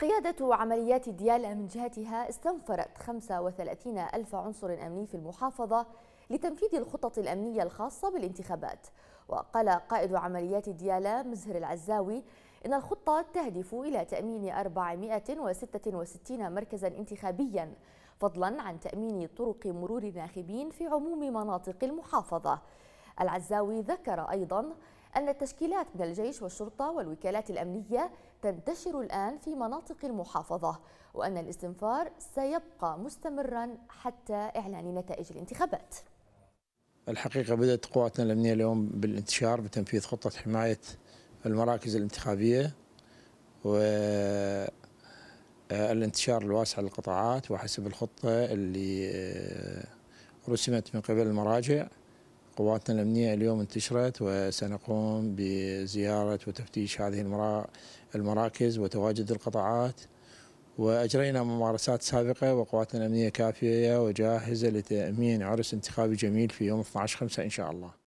قيادة عمليات ديالا من جهتها استنفرت 35 ألف عنصر أمني في المحافظة لتنفيذ الخطط الأمنية الخاصة بالانتخابات وقال قائد عمليات ديالا مزهر العزاوي إن الخطة تهدف إلى تأمين 466 مركزا انتخابيا فضلا عن تأمين طرق مرور الناخبين في عموم مناطق المحافظة العزاوي ذكر أيضا أن التشكيلات من الجيش والشرطة والوكالات الأمنية تنتشر الآن في مناطق المحافظة وأن الاستنفار سيبقى مستمرا حتى إعلان نتائج الانتخابات الحقيقة بدأت قواتنا الأمنية اليوم بالانتشار بتنفيذ خطة حماية المراكز الانتخابية و آه، الانتشار الواسع للقطاعات وحسب الخطة اللي آه، رسمت من قبل المراجع قواتنا الأمنية اليوم انتشرت وسنقوم بزيارة وتفتيش هذه المراكز وتواجد القطاعات وأجرينا ممارسات سابقة وقواتنا الأمنية كافية وجاهزة لتأمين عرس انتخابي جميل في يوم 12/5 إن شاء الله